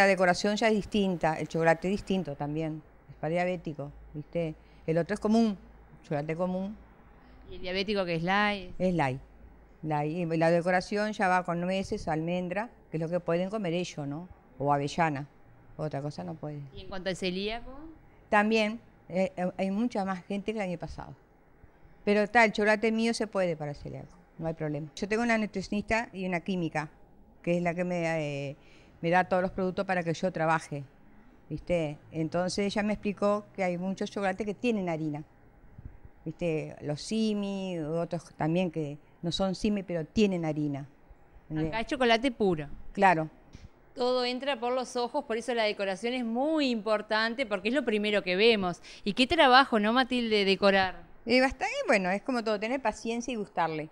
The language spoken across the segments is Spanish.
la decoración ya es distinta, el chocolate es distinto también, es para diabético, ¿viste? El otro es común, chocolate común. ¿Y el diabético que es light? Es light. La, la decoración ya va con nueces, almendra, que es lo que pueden comer ellos, ¿no? O avellana, otra cosa no puede. ¿Y en cuanto al celíaco? También, eh, eh, hay mucha más gente que el año pasado. Pero está, el chocolate mío se puede para celíaco, no hay problema. Yo tengo una nutricionista y una química, que es la que me... Eh, me da todos los productos para que yo trabaje. ¿viste? Entonces ella me explicó que hay muchos chocolates que tienen harina. ¿viste? Los simi, otros también que no son simi, pero tienen harina. Acá es chocolate puro. Claro. Todo entra por los ojos, por eso la decoración es muy importante, porque es lo primero que vemos. ¿Y qué trabajo, no, Matilde, decorar? Y bueno, es como todo, tener paciencia y gustarle.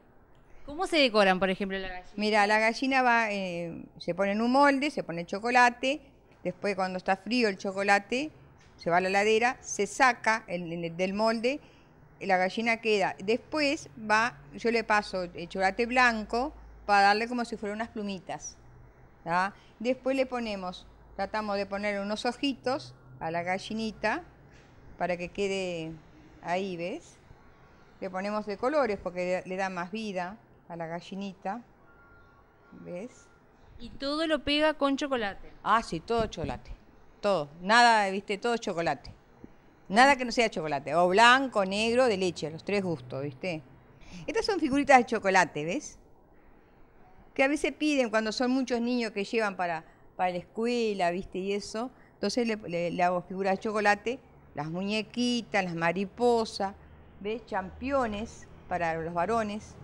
¿Cómo se decoran, por ejemplo, la gallina? Mira, la gallina va, eh, se pone en un molde, se pone chocolate, después cuando está frío el chocolate, se va a la ladera, se saca del molde, la gallina queda. Después va, yo le paso el chocolate blanco para darle como si fueran unas plumitas. Después le ponemos, tratamos de poner unos ojitos a la gallinita para que quede ahí, ¿ves? Le ponemos de colores porque le da más vida a la gallinita, ¿ves? Y todo lo pega con chocolate. Ah, sí, todo chocolate. Todo. Nada, viste, todo chocolate. Nada que no sea chocolate. O blanco, negro, de leche, los tres gustos, viste. Estas son figuritas de chocolate, ¿ves? Que a veces piden cuando son muchos niños que llevan para, la escuela, viste, y eso. Entonces le, hago figuras de chocolate, las muñequitas, las mariposas, ¿ves? Championes para los varones.